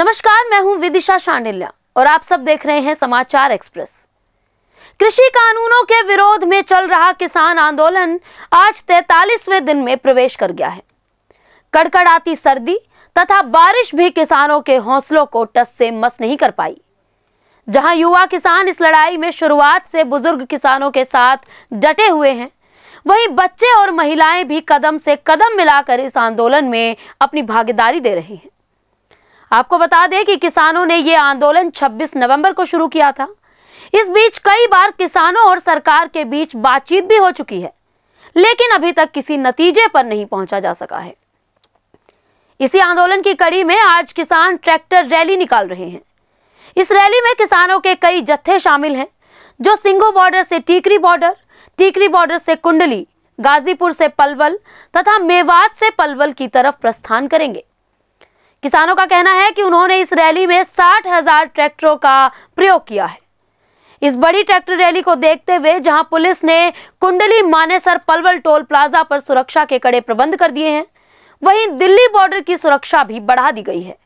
नमस्कार मैं हूं विदिशा शांडिल्या और आप सब देख रहे हैं समाचार एक्सप्रेस कृषि कानूनों के विरोध में चल रहा किसान आंदोलन आज तैतालीसवें दिन में प्रवेश कर गया है कड़कड़ाती सर्दी तथा बारिश भी किसानों के हौसलों को टस से मस नहीं कर पाई जहां युवा किसान इस लड़ाई में शुरुआत से बुजुर्ग किसानों के साथ डटे हुए हैं वहीं बच्चे और महिलाएं भी कदम से कदम मिलाकर इस आंदोलन में अपनी भागीदारी दे रहे हैं आपको बता दें कि किसानों ने यह आंदोलन 26 नवंबर को शुरू किया था इस बीच कई बार किसानों और सरकार के बीच बातचीत भी हो चुकी है लेकिन अभी तक किसी नतीजे पर नहीं पहुंचा जा सका है इसी आंदोलन की कड़ी में आज किसान ट्रैक्टर रैली निकाल रहे हैं इस रैली में किसानों के कई जत्थे शामिल हैं जो सिंगो बॉर्डर से टीकरी बॉर्डर टीकरी बॉर्डर से कुंडली गाजीपुर से पलवल तथा मेवात से पलवल की तरफ प्रस्थान करेंगे किसानों का कहना है कि उन्होंने इस रैली में साठ हजार ट्रैक्टरों का प्रयोग किया है इस बड़ी ट्रैक्टर रैली को देखते हुए जहां पुलिस ने कुंडली मानेसर पलवल टोल प्लाजा पर सुरक्षा के कड़े प्रबंध कर दिए हैं वहीं दिल्ली बॉर्डर की सुरक्षा भी बढ़ा दी गई है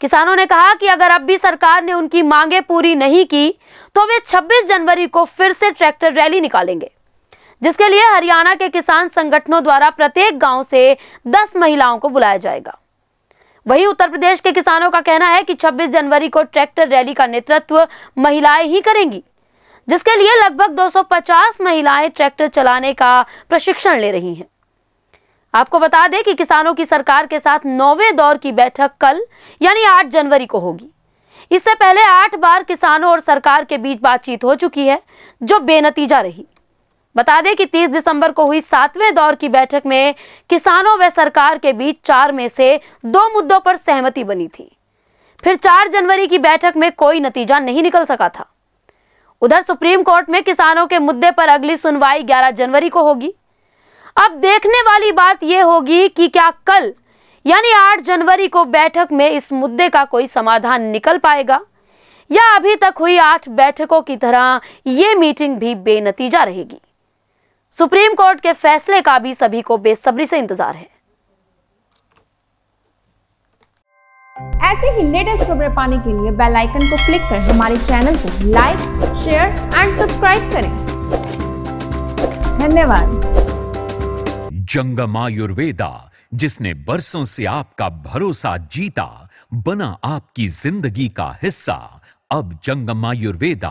किसानों ने कहा कि अगर अब भी सरकार ने उनकी मांगे पूरी नहीं की तो वे 26 जनवरी को फिर से ट्रैक्टर रैली निकालेंगे जिसके लिए हरियाणा के किसान संगठनों द्वारा प्रत्येक गांव से 10 महिलाओं को बुलाया जाएगा वहीं उत्तर प्रदेश के किसानों का कहना है कि 26 जनवरी को ट्रैक्टर रैली का नेतृत्व महिलाएं ही करेंगी जिसके लिए लगभग 250 महिलाएं ट्रैक्टर चलाने का प्रशिक्षण ले रही हैं आपको बता दें कि किसानों की सरकार के साथ नौवे दौर की बैठक कल यानी 8 जनवरी को होगी इससे पहले आठ बार किसानों और सरकार के बीच बातचीत हो चुकी है जो बेनतीजा रही बता दें कि 30 दिसंबर को हुई सातवें दौर की बैठक में किसानों व सरकार के बीच चार में से दो मुद्दों पर सहमति बनी थी फिर 4 जनवरी की बैठक में कोई नतीजा नहीं निकल सका था उधर सुप्रीम कोर्ट में किसानों के मुद्दे पर अगली सुनवाई 11 जनवरी को होगी अब देखने वाली बात यह होगी कि क्या कल यानी 8 जनवरी को बैठक में इस मुद्दे का कोई समाधान निकल पाएगा या अभी तक हुई आठ बैठकों की तरह ये मीटिंग भी बेनतीजा रहेगी सुप्रीम कोर्ट के फैसले का भी सभी को बेसब्री से इंतजार है ऐसे ही लेटेस्ट खबरें पाने के लिए बेल आइकन को क्लिक करें हमारे चैनल को लाइक शेयर एंड सब्सक्राइब करें धन्यवाद जंगम आयुर्वेदा जिसने बरसों से आपका भरोसा जीता बना आपकी जिंदगी का हिस्सा अब जंगम आयुर्वेदा